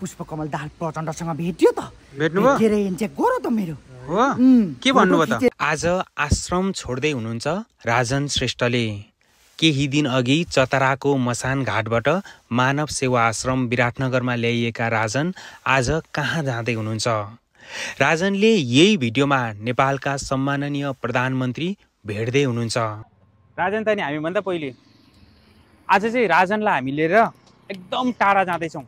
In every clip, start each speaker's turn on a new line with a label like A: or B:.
A: पुष्पकमल दाल प्रचण्डसँग भेटियो त
B: भेट्नु
A: त मेरो के भन्नुभयो त
B: आज आश्रम छोड्दै हुनुहुन्छ राजन श्रेष्ठले केही दिन अघि चतराको मसान घाटबाट मानव सेवा आश्रम विराटनगरमा ल्याइएका राजन आज कहाँ जाँदै हुनुहुन्छ राजनले यही भिडियोमा नेपालका सम्माननीय प्रधानमन्त्री भेट्दै हुनुहुन्छ राजन त नि हामीभन्दा पहिले आज चाहिँ राजनलाई हामी लिएर एकदम टाढा जाँदैछौँ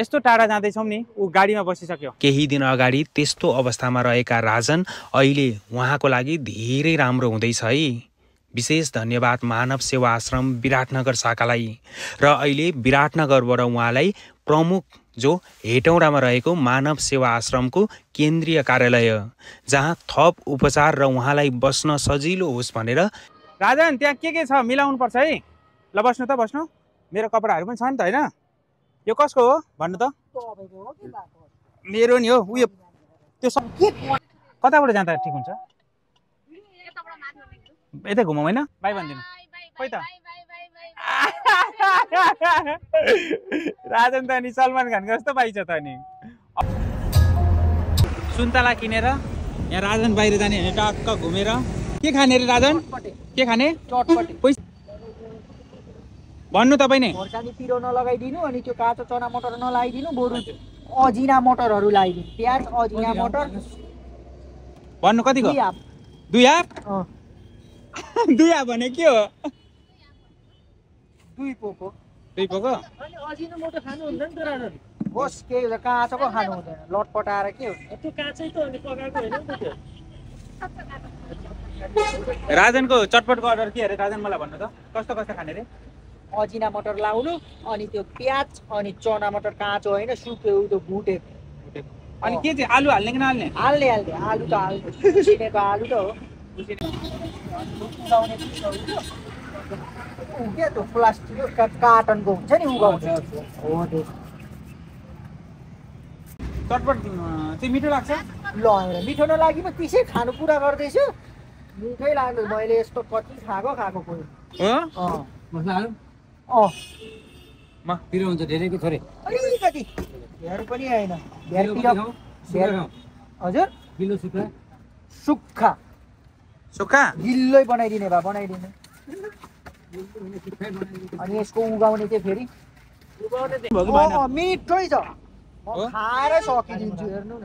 B: यस्तो टाढा जाँदैछौँ नि ऊ गाडीमा बसिसक्यो केही दिन अगाडि त्यस्तो अवस्थामा रहेका राजन अहिले उहाँको लागि धेरै राम्रो हुँदैछ है विशेष धन्यवाद मानव सेवा आश्रम विराटनगर शाखालाई र अहिले विराटनगरबाट उहाँलाई प्रमुख जो हेटौँडामा रहेको मानव सेवा आश्रमको केन्द्रीय कार्यालय जहाँ थप उपचार र उहाँलाई बस्न सजिलो होस् भनेर राजन त्यहाँ के के छ मिलाउनु पर्छ है ल बस्नु त बस्नु मेरो कपडाहरू पनि छ नि त होइन यो कसको हो भन्नु त मेरो नि हो उयो त्यो कताबाट जाँदा ठिक हुन्छ यतै घुमौँ होइन भाइ भनिदिनु खोइ त राजन त नि सलमान खानको जस्तो भाइ छ त नि सुन्तला किनेर यहाँ राजन बाहिर जाने भने टक्क घुमेर के खाने अरे राजन के खाने पैसा भन्नु तपाईँ नै
A: खोर्सानी पिरो नलगाइदिनु अनि त्यो काँचो चना मटर नलाइदिनु बरु अजिना मटरहरू लगाइदिनु प्याज अजिना मटर
B: भन्नु कतिको दुई हाफ दुई हाफ भने के हो दुई पोको दुई पोको
A: अजिना मटर खानु नि त राजन होस् के हुन्छ काँचोको खानु हुँदैन लटपटाएर के हुन्छ त्यो काँचै त अनि पकाएको होइन नि
B: त्यो राजनको चटपटको अर्डर के अरे राजन मलाई भन्नु त
A: कस्तो कस्तो खाने अरे अजिना मटर लाउनु अनि त्यो प्याज अनि चना मटर काँचो
B: होइन सुक्यो त्यो भुटेको अनि के चाहिँ आलु हाल्ने कि नहाल्ने हाल्ने हाल्ने
A: आलु त हाल्ने उसिनेको आलु त हो के त्यो प्लास्टिक कार्टनको हुन्छ नि उगाउँछ
B: हो त्यो
A: चटपट चाहिँ मिठो लाग्छ ल एउटा मिठो नलागि म त्यसै खानु कुरा गर्दैछु मुखै लाग्नु मैले यस्तो कति खाएको खाएको कोही
B: मसला हालौँ अँ म पिरो हुन्छ धेरैको छोरी
A: अलिकति ढेँडो पनि
B: आएन हजुर गिलो सुक्खा
A: सुक्खा सुक्खा गिल्लै बनाइदिने भए बनाइदिने अनि यसको उगाउने चाहिँ फेरि मिठै छ म खाएर सकिदिन्छु हेर्नु न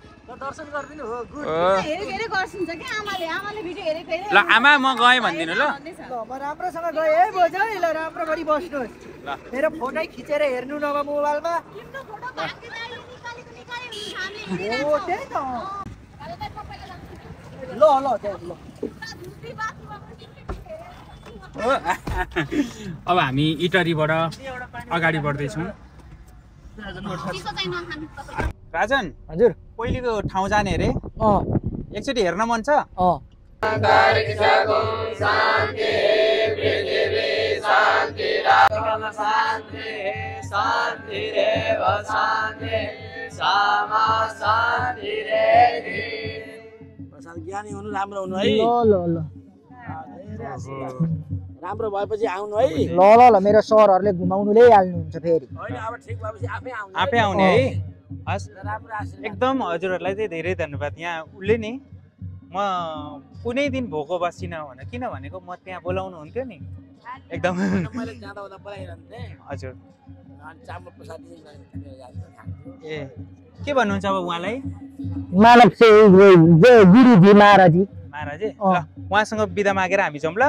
A: ल आमा म गएँ भनिदिनु ल राम्रोसँग गएँ है बोज ल राम्रो गरी बस्नुहोस् मेरो फोटै खिचेर हेर्नु नभए मोबाइलमा ल ल ल
B: अब हामी इटरीबाट अगाडि बढ्दैछौँ राजन हजुर पहिलेको ठाउँ जाने अरे एकचोटि हेर्न मन छ
A: ज्ञानी हुनु राम्रो हुनु है ल ल
B: राम्रो भएपछि आउनु है ल ल ल मेरो
A: सरहरूले घुमाउनु ल्याइहाल्नुहुन्छ
B: फेरि आफै आउने है हस् एकदम हजुरहरूलाई चाहिँ धेरै धन्यवाद यहाँ उसले नि म कुनै दिन भोको बसिनँ भने किन भनेको म त्यहाँ बोलाउनु हुन्थ्यो नि एकदम हजुर ए के भन्नुहुन्छ अब उहाँलाई
A: मानव महाराजी
B: महाराजी ल उहाँसँग बिदा मागेर हामी जाउँ ल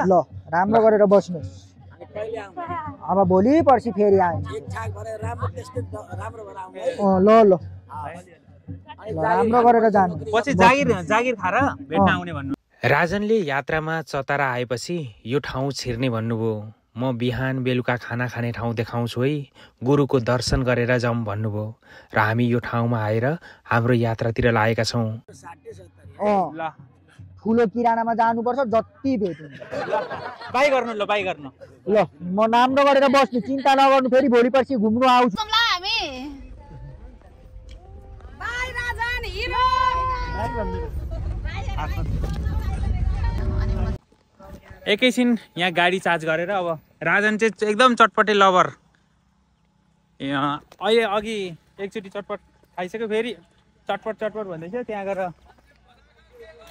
A: राम्रो गरेर बस्नुहोस् अब भोलि पर्सि फेरि आयो ल ल
B: राम्रो गरेर जानु पछि जागिर जागिर खाएर भेट्न आउने भन्नु राजनले यात्रामा चतारा आएपछि यो ठाउँ छिर्ने भन्नुभयो म बिहान बेलुका खाना खाने ठाउँ देखाउँछु है गुरुको दर्शन गरेर जाउँ भन्नुभयो र हामी यो ठाउँमा आएर हाम्रो यात्रातिर लागेका छौँ ठुलो किरानामा
A: जानुपर्छ जति भेट्नु
B: बाई गर्नु ल बाई गर्नु
A: ल म नाम नगरेर बस्नु चिन्ता नगर्नु फेरि भोलि पर्सि घुम्नु आउँछु
B: एकैछिन यहाँ गाडी चार्ज गरेर अब राजन चाहिँ एकदम चटपटे लभर अहिले अघि एकचोटि चटपट खाइसक्यो फेरि चटपट चटपट भन्दैछ त्यहाँ गएर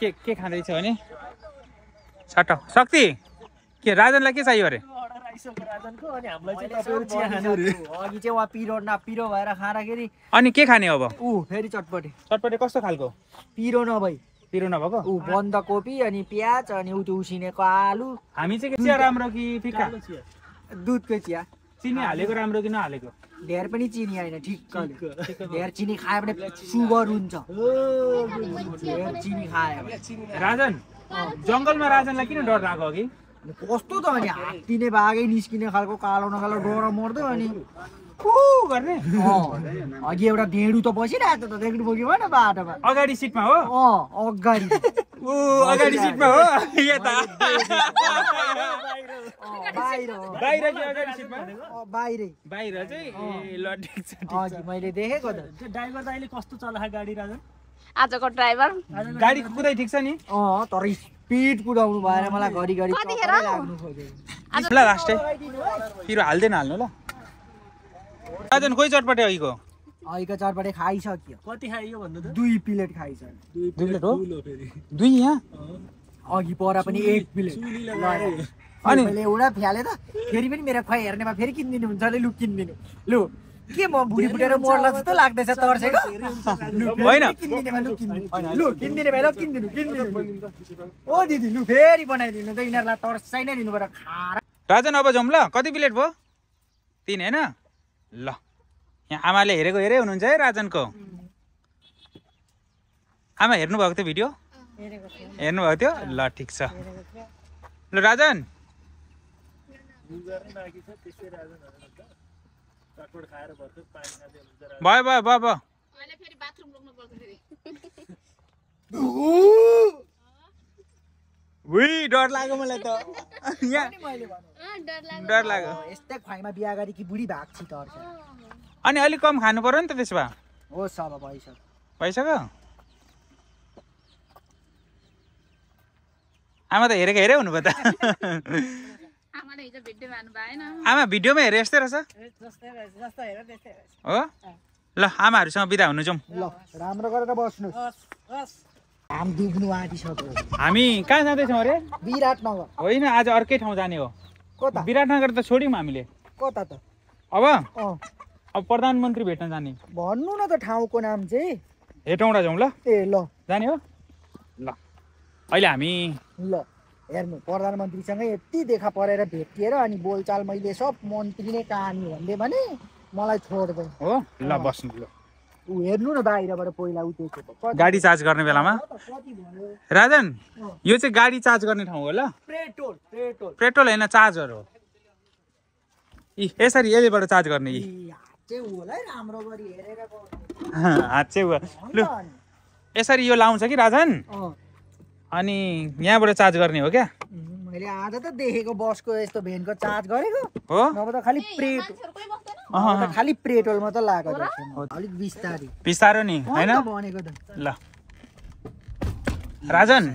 B: के के खाँदैछ भने छट शक्ति के राजनलाई के चाहियो अरे अनि के खाने अब ऊ फेरि चटपटे चटपटे कस्तो खालको पिरो नभई पिरो नभएको ऊ बन्दकोपी अनि
A: प्याज अनि त्यो उसिनेको आलु
B: हामी चाहिँ राम्रो कि फिका
A: दुधको चिया चिनी हालेको
B: राम्रो कि नहालेको
A: धेर पनि चिनी होइन ठिक्क धेर चिनी खायो भने सुगर हुन्छ धेर चिनी खायो
B: राजन जङ्गलमा
A: राजनलाई किन डर लाग्यो अघि कस्तो त अनि हात्ती नै भागै निस्किने खालको कालो नकालो डर मर्दै अनि गर्ने अघि एउटा ढेँडु त बसिरहेको त देख्नु पुग्यो भएन बाटोमा अगाडि सिटमा हो अँ अगाडि अगाडि सिटमा
B: हो आजको ड्राइभर गाडी कुदै ठिक छ नि अँ तर स्पिड कुदाउनु
A: भएर मलाई घरि
B: लाग्नु खोज्यो हाल्दैन हाल्नु ल राजन खोइ चटपटे अहिको
A: अहिको चटपटे खाइसक्यो कति खाइयो भन्नु त दुई प्लेट खाइसक्यो दुई प्लेट हो दुई यहाँ अघि पर पनि एक प्लेट अनि मैले एउटा फ्याले त फेरि पनि मेरो खुवाइ हेर्नेमा फेरि किनिदिनु हुन्छ अरे लु किनिदिनु लु के म भुँडी फुटेर मर्ला जस्तो लाग्दैछ तर्सेको
B: होइन लु किनिदिने ल किनिदिनु
A: किनिदिनु ओ दिदी लु फेरि बनाइदिनु त यिनीहरूलाई तर्साइ नै दिनु खाएर
B: राजन अब जाउँ ल कति प्लेट भयो तिन होइन ल यहाँ आमाले हेरेको हेरे हुनुहुन्छ है राजनको आमा हेर्नुभएको थियो भिडियो हेर्नुभएको थियो ल ठिक छ ल राजन भयो भयो भयो भयो अनि अलिक कम खानु पर्यो नि त त्यसो भए भइसक्यो आमा त हेरेको हेरे हुनुभयो त आमा भिडियोमा हेरे यस्तै रहेछ हो ल आमाहरूसँग बिदा हुनु जाउँ ल राम्रो गरेर बस्नु हामी कहाँ जाँदैछौँ अरे विराटनगर होइन आज अर्कै ठाउँ जाने हो कता विराटनगर त छोड्यौँ हामीले कता त अब अब प्रधानमन्त्री भेट्न जाने भन्नु न त ठाउँको नाम चाहिँ हेटौँडा जाउँ ल ए ल जाने हो ल अहिले हामी
A: ल हेर्नु प्रधानमन्त्रीसँगै यति देखा परेर भेटिएर अनि बोलचाल मैले सब मन्त्री नै कहानी भन्दै भने मलाई छोड्दैन हो ल बस्नु ल हेर्नु न बाहिरबाट पहिला
B: उठेको
A: गाडी चार्ज गर्ने बेलामा
B: राजन यो चाहिँ गाडी चार्ज गर्ने ठाउँ हो ल
A: पेट्रोल पेट्रोल
B: पेट्रोल होइन चार्जर हो यी यसरी यसलेबाट चार्ज गर्ने यी हात चाहिँ लु यसरी यो लाउँछ कि राजन अनि यहाँबाट चार्ज गर्ने हो क्या
A: मैले आज त देखेको बसको यस्तो भेनको चार्ज गरेको हो नभए त खालि प्रेट खालि पेट्रोल त लगाएको अलिक बिस्तारी
B: बिस्तारो नि होइन ल राजन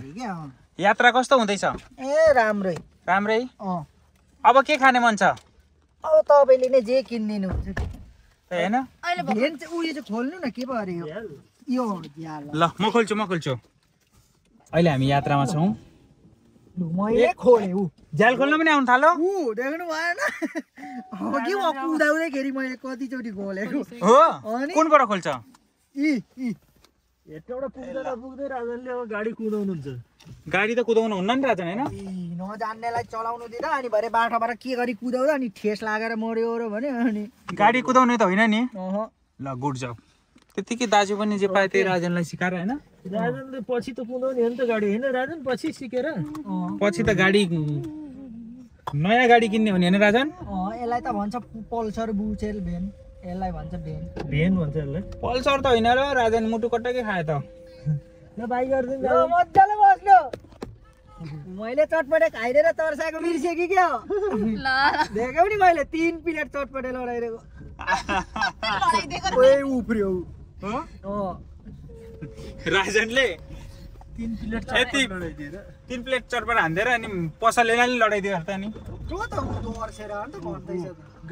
B: यात्रा कस्तो हुँदैछ ए राम्रै राम्रै अब के खाने मन छ अब
A: तपाईँले नै जे किनिदिनु हुन्छ होइन न के यो
B: ल म खोल्छु म खोल्छु अहिले हामी यात्रामा छौँ
A: गाडी कुदाउनु त
B: कुदाउनु हुन्न नि राजन होइन
A: नजान्नेलाई चलाउनु दिँदा अनि भरे बाटोबाट के गरी कुदाउँदा अनि ठेस लागेर मर्यो भने अनि गाडी कुदाउने त होइन
B: नि ल गुड जब त्यतिकै दाजु पनि जे पायो त्यही राजनलाई सिकाएर होइन
A: राजनले पछि त कुदाउने हो नि त गाडी होइन राजन पछि सिकेर
B: पछि त गाडी नयाँ गाडी किन्ने हो नि होइन राजन
A: यसलाई त भन्छ पल्सर बुचेल भेन यसलाई भन्छ भेन
B: भेन भन्छ यसलाई पल्सर त होइन र राजन मुटु कट्टकै खायो त
A: मजाले बस्नु मैले चटपटे खाइदिएर तर्साएको बिर्सेँ क्या हो देखेँ नि मैले तिन प्लेट चटपटे लडाइदिएको उफ्रियो
B: राजनले
A: तिन प्लेट यति
B: तिन प्लेट चटपट हान्देर अनि पसल नि लडाइदियो त नि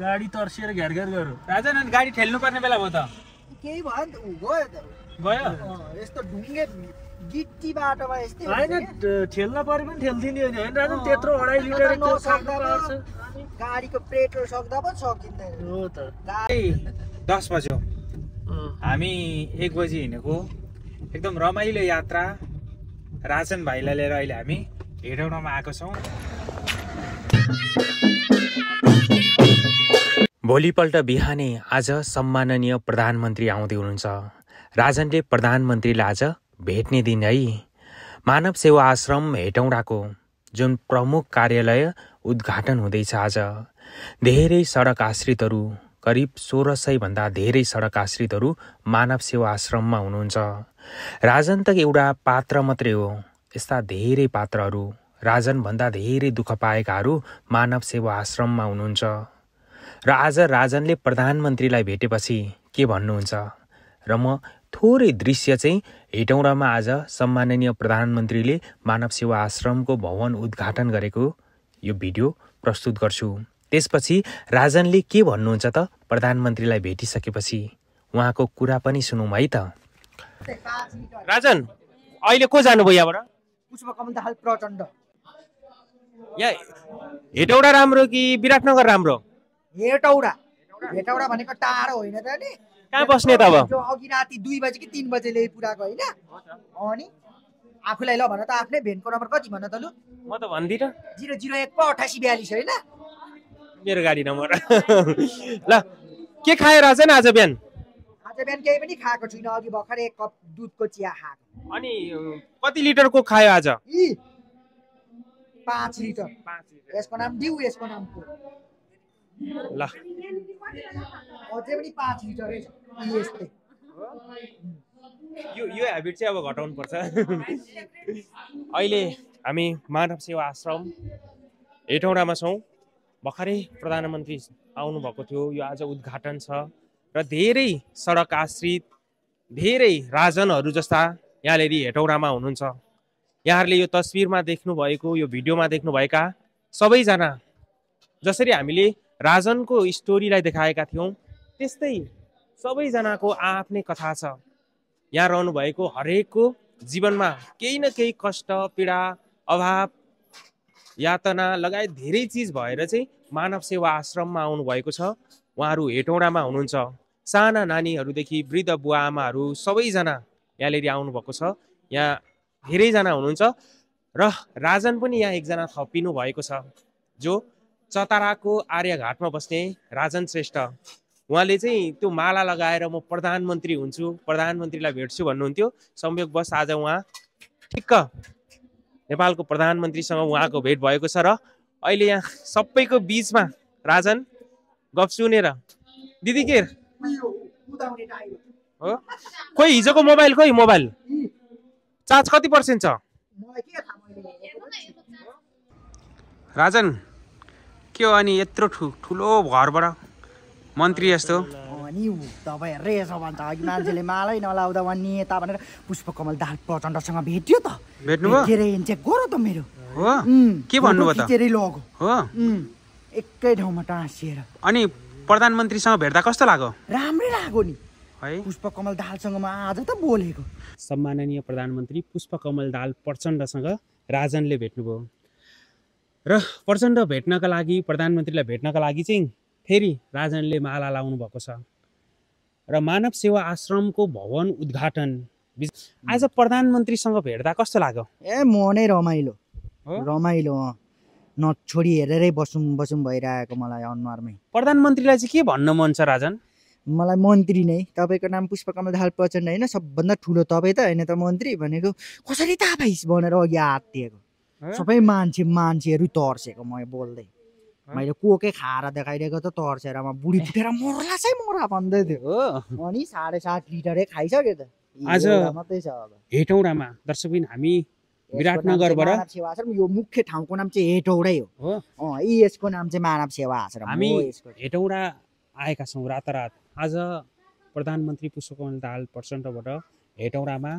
B: गाडी तर्सिएर घेर घेर गऱ्यो राजन अनि गाडी ठेल्नु पर्ने बेला भयो त
A: केही भयो नि त गयो त यस्तो ढुङ्गे गिट्टी बाटोमा यस्तै होइन
B: ठेल्न परे पनि ठेल्दिने नि होइन राजन त्यत्रो अढाई लिटर
A: गाडीको पेट्रोल सक्दा पो सकिँदैन हो त
B: दस बज्यो हामी एक बजी हिँडेको एकदम रमाइलो यात्रा राजन भाइलाई लिएर अहिले हामी हेटौँडामा आएको छौँ भोलिपल्ट बिहानै आज सम्माननीय प्रधानमन्त्री आउँदै हुनुहुन्छ राजनले प्रधानमन्त्रीलाई आज भेट्ने दिन है मानव सेवा आश्रम हेटौँडाको जुन प्रमुख कार्यालय उद्घाटन हुँदैछ आज धेरै सडक आश्रितहरू करिब सोह्र सयभन्दा धेरै सडक आश्रितहरू मानव सेवा आश्रममा हुनुहुन्छ राजन त एउटा पात्र मात्रै हो यस्ता धेरै पात्रहरू राजनभन्दा धेरै दुःख पाएकाहरू मानव सेवा आश्रममा हुनुहुन्छ र आज राजनले प्रधानमन्त्रीलाई भेटेपछि के भन्नुहुन्छ र म थोरै दृश्य चाहिँ हेटौँडामा आज सम्माननीय प्रधानमन्त्रीले मानव सेवा आश्रमको भवन उद्घाटन गरेको यो भिडियो प्रस्तुत गर्छु त्यसपछि राजनले के भन्नुहुन्छ त प्रधानमन्त्रीलाई भेटिसकेपछि उहाँको कुरा पनि सुनौँ है त राजन अहिले को जानुभयो यहाँबाट
A: पुष्पकमल प्रचण्ड
B: यहाँ हेटौडा राम्रो कि विराटनगर राम्रो
A: हेटौडा हेटौडा भनेको टाढो होइन त नि कहाँ बस्ने त अब अघि राति दुई बजे कि तिन बजे ल्याइ पुऱ्याएको होइन अनि आफूलाई ल भन त आफ्नै भेनको नम्बर कति भन त लु म त भन्दिनँ जिरो जिरो एक पो अठासी बयालिस होइन
B: मेरो गाडी नम्बर ल के खाएर चाहिँ आज बिहान
A: आज बिहान केही पनि खाएको छुइनँ अघि भर्खर एक कप दुधको चिया खाएको अनि
B: कति लिटरको खायो आज
A: पाँच लिटर
B: यसको नाम दिउ यसको नाम ल
A: अझै पनि पाँच लिटरै यस्तै
B: यो यो हेबिट चाहिँ अब घटाउनु पर्छ अहिले हामी मानव सेवा आश्रम हेटौँडामा छौँ भर्खरै प्रधानमन्त्री आउनुभएको थियो यो आज उद्घाटन छ र धेरै सडक आश्रित धेरै राजनहरू जस्ता यहाँनिर हेटौडामा हुनुहुन्छ यहाँहरूले यो तस्विरमा देख्नुभएको यो भिडियोमा देख्नुभएका सबैजना जसरी हामीले राजनको स्टोरीलाई देखाएका थियौँ त्यस्तै सबैजनाको आफ्नै कथा छ यहाँ रहनुभएको हरेकको जीवनमा केही न केही कष्ट पीडा अभाव यातना लगायत धेरै चिज भएर चाहिँ मानव सेवा आश्रममा आउनुभएको छ उहाँहरू हेटौँडामा हुनुहुन्छ साना नानीहरूदेखि वृद्ध बुवा आमाहरू सबैजना यहाँनिर आउनुभएको छ यहाँ धेरैजना हुनुहुन्छ र राजन पनि यहाँ एकजना थपिनु भएको छ जो चताराको आर्यघाटमा बस्ने राजन श्रेष्ठ उहाँले चाहिँ त्यो माला लगाएर म प्रधानमन्त्री हुन्छु प्रधानमन्त्रीलाई भेट्छु भन्नुहुन्थ्यो संयोगवश आज उहाँ ठिक्क नेपालको प्रधानमन्त्रीसँग उहाँको भेट भएको छ र अहिले यहाँ सबैको बिचमा राजन गफ सुनेर दिदी के हो खोइ हिजोको मोबाइल खोइ मोबाइल चार्ज कति पर्सेन्ट छ राजन के हो अनि यत्रो ठुलो घरबाट मन्त्री जस्तो
A: नि ऊ तपाईँ रहेछ भन्छ अघि मान्छेले मालै नलाउँदा भन्ने यता भनेर पुष्पकमल दाल प्रचण्डसँग भेट्यो त
B: के अरे
A: हिँड्छ गोरो त मेरो के लग्यो एकै ठाउँमा टाँसिएर
B: अनि प्रधानमन्त्रीसँग भेट्दा कस्तो लाग्यो राम्रै लाग्यो नि पुष्पकमल दालसँग म आज त बोलेको सम्माननीय प्रधानमन्त्री पुष्पकमल दाल प्रचण्डसँग राजनले भेट्नुभयो र प्रचण्ड भेट्नका लागि प्रधानमन्त्रीलाई भेट्नका लागि चाहिँ फेरि राजनले माला लाउनु भएको छ र मानव सेवा आश्रमको भवन उद्घाटन आज प्रधानमन्त्रीसँग भेट्दा कस्तो लाग्यो
A: ए म नै रमाइलो रमाइलो न छोडी हेरेरै बसौँ बसौँ भइरहेको मलाई अनुहारमै
B: प्रधानमन्त्रीलाई चाहिँ के भन्न मन छ राजन
A: मलाई मन्त्री नै तपाईँको नाम पुष्पकमल दाहाल प्रचण्ड होइन सबभन्दा ठुलो तपाईँ त होइन त मन्त्री भनेको कसरी तपाईँ बनेर अघि हात दिएको सबै मान्छे मान्छेहरू तर्सेको म बोल्दै मैले कोकै खाएर देखाइदिएको त तर्सेरमा बुढी फुटेर मर्ला चाहिँ मरा भन्दै थियो हो अनि साढे सात लिटरै खाइसक्यो त
B: आज मात्रै छ अब दर्शक हामी विराटनगरबाट
A: यो मुख्य ठाउँको नाम चाहिँ हेटौँडै हो यसको नाम चाहिँ
B: मानव सेवा आश्रम हामी हेटौँडा आएका छौँ रातारात आज प्रधानमन्त्री पुष्पकमल दाहाल प्रचण्डबाट हेटौँडामा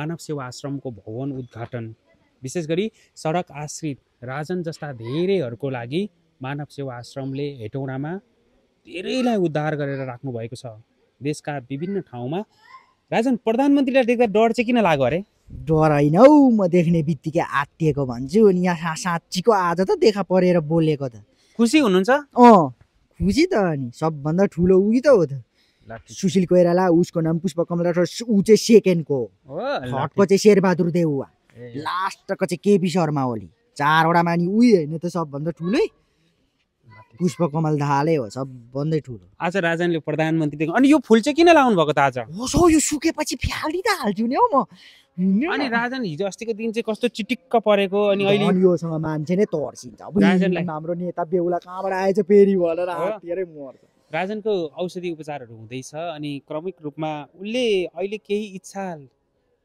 B: मानव सेवा आश्रमको भवन उद्घाटन विशेष गरी सडक आश्रित राजन जस्ता धेरैहरूको लागि मानव सेवा आश्रमले हेटौँडामा धेरैलाई उद्धार गरेर राख्नुभएको छ देशका विभिन्न ठाउँमा राजन प्रधानमन्त्रीलाई देख्दा डर चाहिँ किन लाग्यो अरे
A: डर होइन हौ म देख्ने बित्तिकै आत्तिएको भन्छु अनि यहाँ साँच्चीको आज त देखा परेर बोलेको त खुसी हुनुहुन्छ अँ खुसी त अनि सबभन्दा ठुलो उही त हो त सुशील कोइराला उसको नाम पुष्प कमल ऊ चाहिँ सेकेन्डको हटको चाहिँ शेरबहादुर देउवा लास्टको चाहिँ केपी शर्मा ओली चारवटा मानि उयो होइन त सबभन्दा ठुलै पुष्पकमल दाहालै हो
B: सबभन्दै ठुलो आज राजनले प्रधानमन्त्री अनि यो फुल चाहिँ किन लाउनु भएको त आज हो सौ यो सुकेपछि फ्याली त हाल्छु नि हौ म अनि राजन हिजो अस्तिको दिन चाहिँ कस्तो चिटिक्क परेको अनि अहिले
A: योसँग मान्छे नै तर्सिन्छ हाम्रो नेता बेहुला कहाँबाट आएछ फेरि भनेर
B: हातेरै मर्छ राजनको औषधि उपचारहरू हुँदैछ अनि क्रमिक रूपमा उसले अहिले केही इच्छा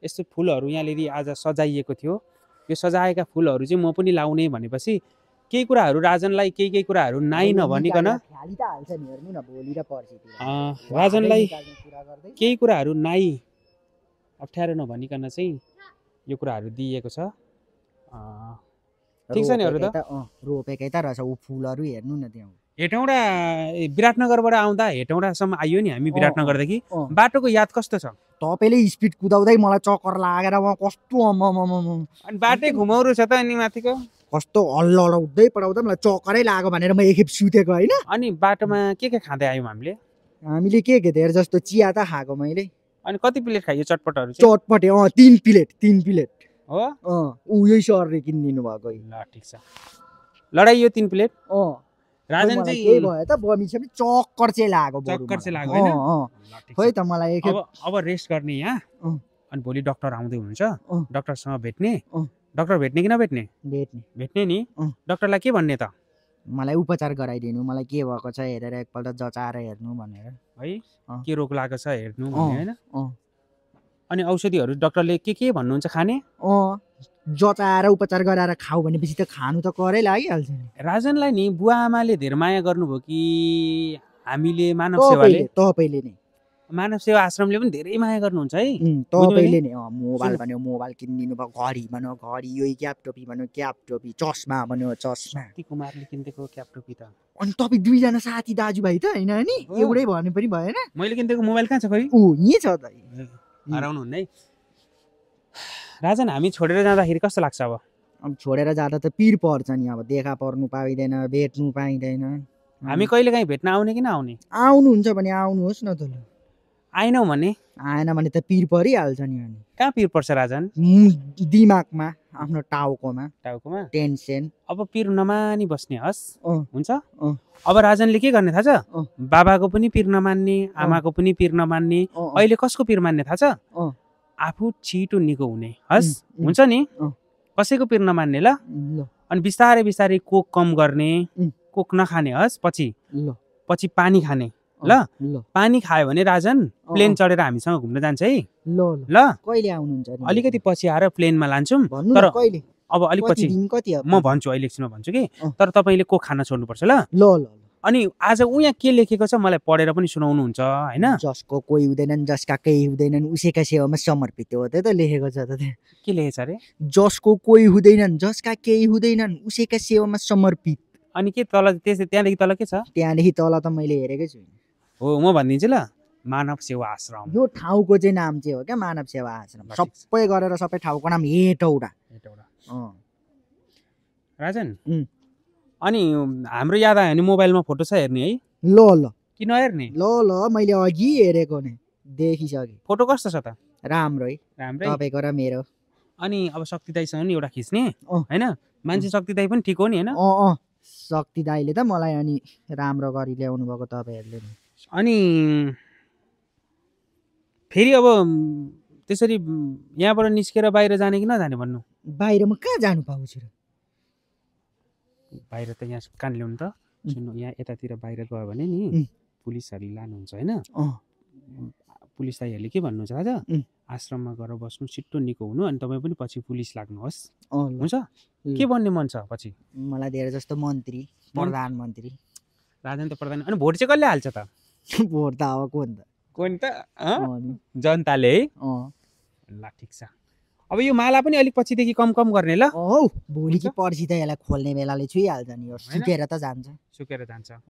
B: यस्तो फुलहरू यहाँनिर आज सजाइएको थियो यो सजाएका फुलहरू चाहिँ म पनि लाउने भनेपछि केही कुराहरू राजनलाई केही केही कुराहरू नाइ नभनिकन राजनलाई केही कुराहरू नाइ अप्ठ्यारो नभनिकन चाहिँ यो कुराहरू दिइएको छ ठिक छ नि अरू त
A: रोपेकै त रहेछ ऊ फुलहरू हेर्नु न त्यहाँ
B: हेटौँडा विराटनगरबाट आउँदा हेटौँडासम्म आइयो नि हामी विराटनगरदेखि बाटोको याद कस्तो छ तपाईँले
A: स्पिड कुदाउँदै मलाई चक्कर लागेर कस्तो अनि
B: बाटै घुमाउरो छ त अनि माथिको कस्तो हल्ल हल्लाउँदै पढाउँदा मलाई चक्करै लाग्यो भनेर म एकखेप सुतेको होइन अनि बाटोमा के के खाँदै आयौँ हामीले
A: हामीले के के धेरै जस्तो चिया त खाएको मैले
B: अनि कति प्लेट खायो चटपटहरू
A: चटपटे अँ तिन प्लेट तिन प्लेट हो अँ ऊ यही सरले किनिदिनु भएको ल ठिक छ
B: लडाइयो तिन प्लेट अँ राजन चाहिँ के भयो
A: त चक्कर चाहिँ लाग्यो चक्कर चाहिँ लाग्यो
B: खोइ त मलाई अब अब रेस्ट गर्ने यहाँ अनि भोलि डक्टर आउँदै हुनुहुन्छ डक्टरसँग भेट्ने डक्टर भेट्ने कि नभेट्ने भेट्ने भेट्ने नि डक्टरलाई के भन्ने त
A: मलाई उपचार गराइदिनु मलाई के भएको छ हेरेर
B: एकपल्ट जचाएर हेर्नु भनेर है के रोग लागेको छ हेर्नु होइन अनि औषधिहरू डक्टरले के के भन्नुहुन्छ खाने
A: जचाएर उपचार गराएर
B: खाऊ भनेपछि त खानु त करै लागिहाल्छ राजनलाई नि बुवा आमाले धेरै माया गर्नुभयो कि हामीले मानव सेवाले तपाईँले नै मानव सेवा आश्रमले पनि धेरै माया गर्नुहुन्छ है तपाईँले नै मोबाइल भन्यो मोबाइल किनिदिनु भयो घडी भन्यो घडी यो क्याप टोपी भनौँ
A: क्याप टोपी चस्मा भन्यो चस्मा कुमारले किनिदिएको क्याप टोपी त अनि तपाईँ दुईजना साथी दाजुभाइ त होइन नि एउटै भन्नु पनि भएन
B: मैले किनिदिएको मोबाइल कहाँ छ खै ऊ यहीँ छ त हराउनु हुन्न है राजन हामी छोडेर जाँदाखेरि कस्तो लाग्छ अब अब छोडेर
A: जाँदा त पिर पर्छ नि अब देखा पर्नु पाइँदैन भेट्नु पाइँदैन हामी कहिले काहीँ भेट्न आउने कि नआउने आउनुहुन्छ भने आउनुहोस् न त आएनौ भने आएन भने त पिर
B: परिहाल्छ नि अनि कहाँ पिर पर्छ राजन दिमागमा आफ्नो टाउकोमा टाउकोमा टेन्सन अब पिर नमानी बस्ने हस् हुन्छ अब राजनले के गर्ने थाहा छ बाबाको पनि पिर नमान्ने आमाको पनि पिर नमान्ने अहिले कसको पिर मान्ने थाहा छ आफू छिटो निको हुने हस् हुन्छ नि कसैको पिर नमान्ने ल अनि बिस्तारै बिस्तारै कोक कम गर्ने कोक नखाने हस् पछि पछि पानी खाने ल पानी खायो भने राजन प्लेन चढेर हामीसँग घुम्न जान्छ है ल
A: कहिले आउनुहुन्छ
B: अलिकति पछि आएर प्लेनमा लान्छौँ तर कहिले अब अलिक पछि म भन्छु अहिले एकछिनमा भन्छु कि तर तपाईँले को खाना छोड्नुपर्छ ल ल ल अनि आज ऊ यहाँ के लेखेको छ मलाई पढेर पनि सुनाउनुहुन्छ होइन
A: जसको कोही हुँदैनन् जसका केही हुँदैनन् उसैका सेवामा समर्पित हो त्यही त लेखेको छ त के लेखेको छ अरे जसको कोही हुँदैनन् जसका केही हुँदैनन् उसैका सेवामा समर्पित
B: अनि के तल त्यस त्यहाँदेखि तल के छ
A: त्यहाँदेखि तल त मैले हेरेकै छु
B: हो म भनिदिन्छु ल मानव सेवा आश्रम
A: यो ठाउँको चाहिँ नाम चाहिँ हो क्या मानव सेवा आश्रम सबै गरेर सबै ठाउँको नाम हेटौडा हेटौडा
B: राजन अनि हाम्रो याद आयो भने मोबाइलमा फोटो छ हेर्ने है ल ल किन हेर्ने ल ल मैले अघि हेरेको नि देखिसकेँ फोटो कस्तो छ त
A: राम्रो है राम्रो तपाईँको र मेरो
B: अनि अब शक्ति दाईसँग नि एउटा खिच्ने होइन मान्छे शक्ति दाई पनि ठिक हो नि होइन
A: अँ अँ शक्ति दाईले त मलाई अनि राम्रो गरी ल्याउनु
B: भएको तपाईँहरूले अनि फेरि अब त्यसरी यहाँबाट निस्केर बाहिर जाने कि नजाने भन्नु
A: बाहिर म कहाँ जानु पाउँछु र
B: बाहिर त यहाँ कान ल्याउनु त सुन्नु यहाँ यतातिर बाहिर गयो भने नि पुलिसहरूले लानुहुन्छ होइन पुलिस दाईहरूले के भन्नुहुन्छ आज आश्रममा गएर बस्नु छिट्टो निको हुनु अनि तपाईँ पनि पछि पुलिस लाग्नुहोस् हुन्छ के भन्ने मन छ पछि मलाई धेरै जस्तो मन्त्री प्रधानमन्त्री राजन त प्रधान अनि भोट चाहिँ कसले हाल्छ त भोट त अब त त जनताले है ल ठिक छ अब यो माला पनि अलिक पछिदेखि कम कम गर्ने ल हौ भोलि
A: कि पर्सि त यसलाई खोल्ने बेलाले छुइहाल्छ नि यो सुकेर त जान्छ
B: सुकेर जान्छ